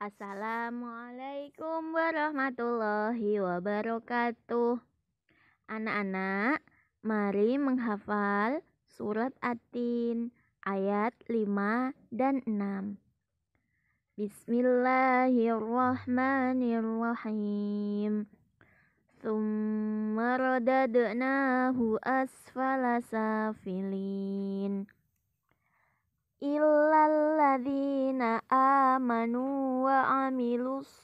Assalamualaikum warahmatullahi wabarakatuh. Anak-anak, mari menghafal surat Atin ayat 5 dan 6. Bismillahirrahmanirrahim. Thumma radadnahu asfala safilin.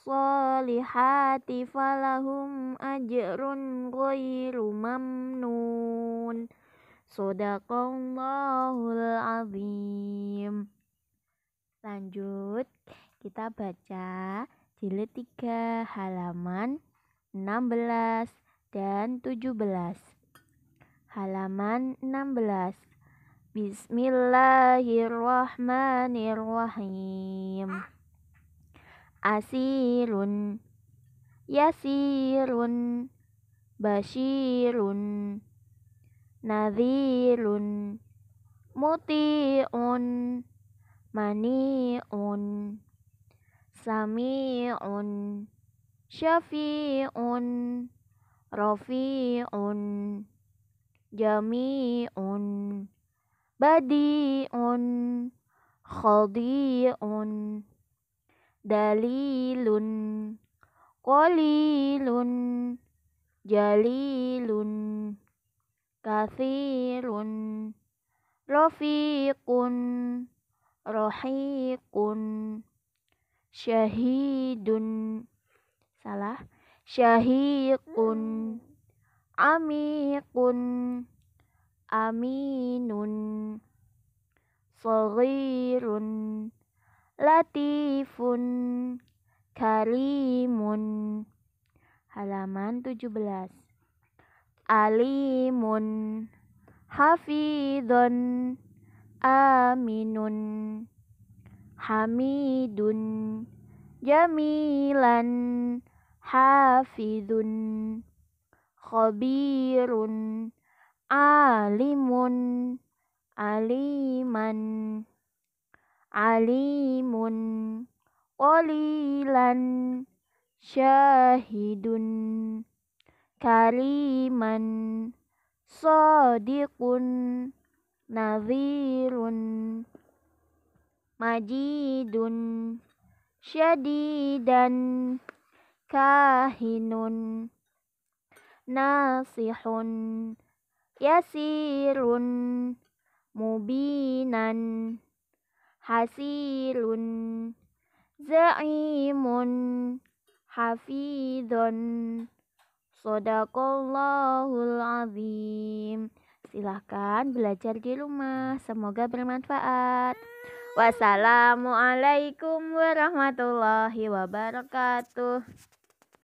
salihati falahum ajrun ghairu mamnun Sodakallahul azim Lanjut kita baca jilid 3 halaman 16 dan 17 Halaman 16 Bismillahirrahmanirrahim ah asirun yasirun Basirun, nadhirun muti'un mani'un sami'un syafi'un rafi'un jami'un badi'un khadi'un dalilun qalilun jalilun kathirun rafiqun rohikun syahidun salah syahikun amikun aminun sagirun latifun karimun halaman 17 alimun hafidun aminun hamidun jamilan hafidun khabirun alimun aliman alimun qalilan syahidun kaliman sadiqun nazirun majidun syadidan kahinun nasihun yasirun mubinan hasilun za'imun hafidun, Sodakallahul azim. Silahkan belajar di rumah. Semoga bermanfaat. Wassalamualaikum warahmatullahi wabarakatuh.